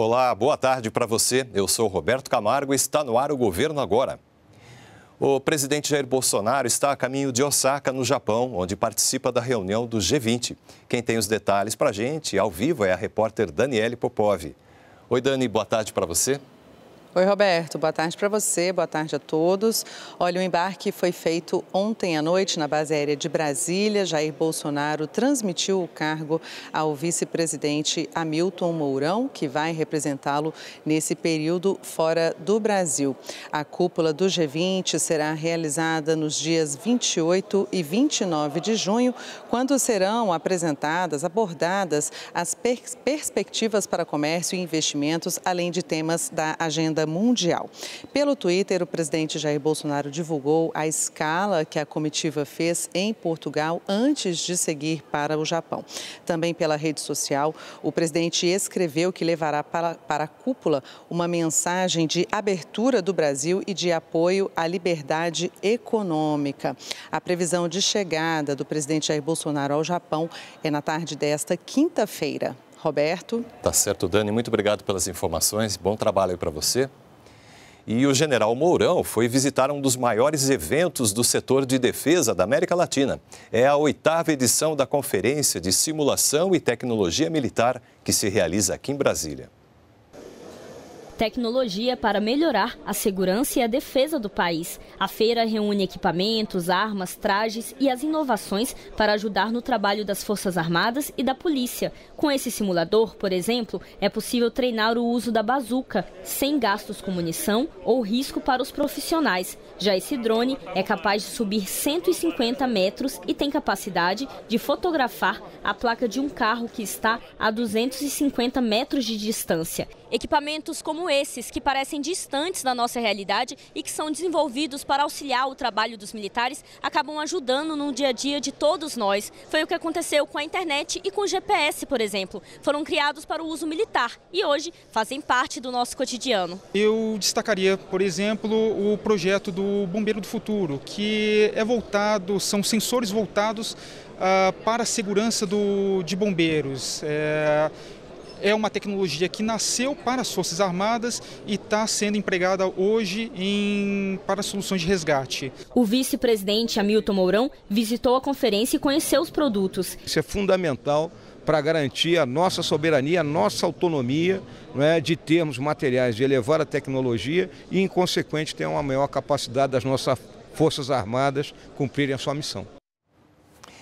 Olá, boa tarde para você. Eu sou Roberto Camargo e está no ar o Governo Agora. O presidente Jair Bolsonaro está a caminho de Osaka, no Japão, onde participa da reunião do G20. Quem tem os detalhes para a gente, ao vivo, é a repórter Daniele Popov. Oi, Dani, boa tarde para você. Oi, Roberto. Boa tarde para você, boa tarde a todos. Olha, o embarque foi feito ontem à noite na base aérea de Brasília. Jair Bolsonaro transmitiu o cargo ao vice-presidente Hamilton Mourão, que vai representá-lo nesse período fora do Brasil. A cúpula do G20 será realizada nos dias 28 e 29 de junho, quando serão apresentadas, abordadas as pers perspectivas para comércio e investimentos, além de temas da agenda agenda mundial. Pelo Twitter, o presidente Jair Bolsonaro divulgou a escala que a comitiva fez em Portugal antes de seguir para o Japão. Também pela rede social, o presidente escreveu que levará para, para a cúpula uma mensagem de abertura do Brasil e de apoio à liberdade econômica. A previsão de chegada do presidente Jair Bolsonaro ao Japão é na tarde desta quinta-feira. Roberto. Tá certo, Dani. Muito obrigado pelas informações. Bom trabalho aí para você. E o general Mourão foi visitar um dos maiores eventos do setor de defesa da América Latina. É a oitava edição da Conferência de Simulação e Tecnologia Militar que se realiza aqui em Brasília tecnologia para melhorar a segurança e a defesa do país. A feira reúne equipamentos, armas, trajes e as inovações para ajudar no trabalho das Forças Armadas e da Polícia. Com esse simulador, por exemplo, é possível treinar o uso da bazuca, sem gastos com munição ou risco para os profissionais. Já esse drone é capaz de subir 150 metros e tem capacidade de fotografar a placa de um carro que está a 250 metros de distância. Equipamentos como esses que parecem distantes da nossa realidade e que são desenvolvidos para auxiliar o trabalho dos militares acabam ajudando no dia a dia de todos nós. Foi o que aconteceu com a internet e com o GPS, por exemplo. Foram criados para o uso militar e hoje fazem parte do nosso cotidiano. Eu destacaria, por exemplo, o projeto do Bombeiro do Futuro, que é voltado, são sensores voltados ah, para a segurança do, de bombeiros. É é uma tecnologia que nasceu para as Forças Armadas e está sendo empregada hoje em, para soluções de resgate. O vice-presidente Hamilton Mourão visitou a conferência e conheceu os produtos. Isso é fundamental para garantir a nossa soberania, a nossa autonomia né, de termos materiais de elevar a tecnologia e, em consequente, ter uma maior capacidade das nossas Forças Armadas cumprirem a sua missão.